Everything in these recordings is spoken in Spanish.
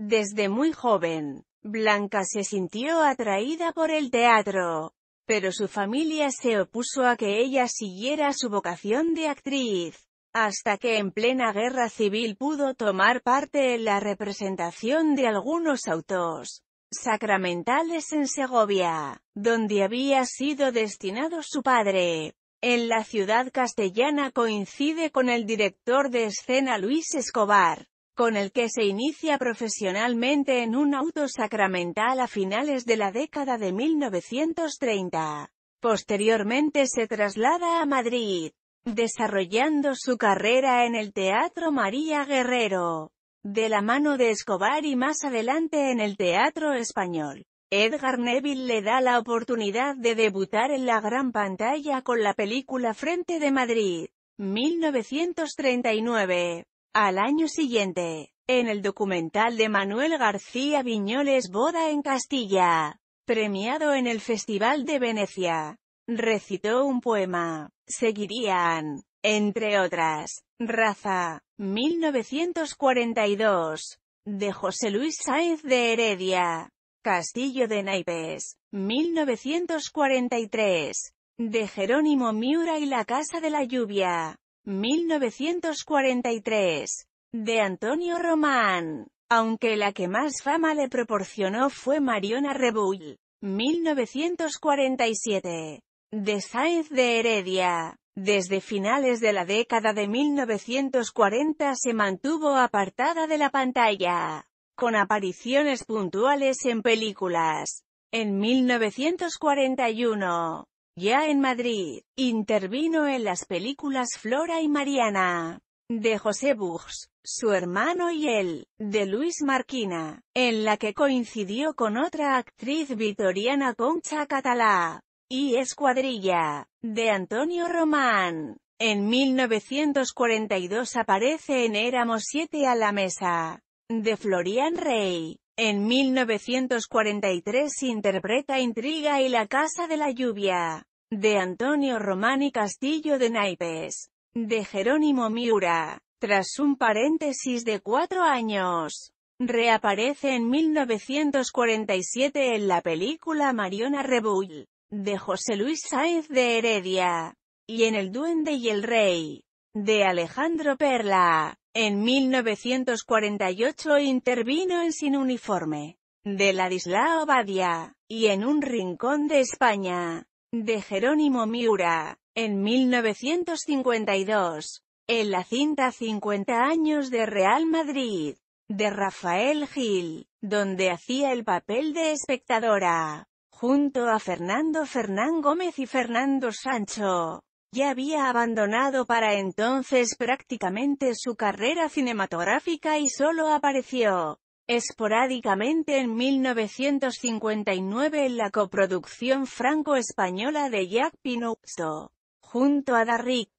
Desde muy joven, Blanca se sintió atraída por el teatro, pero su familia se opuso a que ella siguiera su vocación de actriz, hasta que en plena guerra civil pudo tomar parte en la representación de algunos autos sacramentales en Segovia, donde había sido destinado su padre. En la ciudad castellana coincide con el director de escena Luis Escobar, con el que se inicia profesionalmente en un auto sacramental a finales de la década de 1930. Posteriormente se traslada a Madrid, desarrollando su carrera en el Teatro María Guerrero, de la mano de Escobar y más adelante en el Teatro Español. Edgar Neville le da la oportunidad de debutar en la gran pantalla con la película Frente de Madrid, 1939. Al año siguiente, en el documental de Manuel García Viñoles Boda en Castilla, premiado en el Festival de Venecia, recitó un poema. Seguirían, entre otras, Raza, 1942, de José Luis Sáenz de Heredia. Castillo de Naipes, 1943, de Jerónimo Miura y la Casa de la Lluvia, 1943, de Antonio Román, aunque la que más fama le proporcionó fue Mariona Rebull, 1947, de Sáenz de Heredia. Desde finales de la década de 1940 se mantuvo apartada de la pantalla, con apariciones puntuales en películas. En 1941, ya en Madrid, intervino en las películas Flora y Mariana, de José Bugs, su hermano y él, de Luis Marquina, en la que coincidió con otra actriz vitoriana Concha Catalá, y Escuadrilla, de Antonio Román. En 1942 aparece en Éramos siete a la mesa, de Florian Rey, en 1943 interpreta Intriga y La Casa de la Lluvia, de Antonio Román y Castillo de Naipes, de Jerónimo Miura. Tras un paréntesis de cuatro años, reaparece en 1947 en la película Mariona Rebull, de José Luis Sáenz de Heredia, y en El Duende y el Rey, de Alejandro Perla. En 1948 intervino en Sin Uniforme, de Ladislao Badia, y En un Rincón de España, de Jerónimo Miura. En 1952, en la cinta 50 años de Real Madrid, de Rafael Gil, donde hacía el papel de espectadora, junto a Fernando Fernán Gómez y Fernando Sancho. Ya había abandonado para entonces prácticamente su carrera cinematográfica y solo apareció esporádicamente en 1959 en la coproducción franco-española de Jacques Pinocchio, junto a Darryl,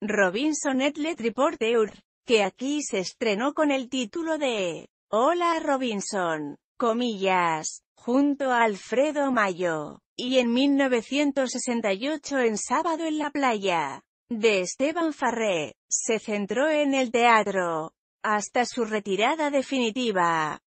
Robinson et le que aquí se estrenó con el título de Hola Robinson, comillas, junto a Alfredo Mayo y en 1968 en Sábado en la playa, de Esteban Farré, se centró en el teatro, hasta su retirada definitiva.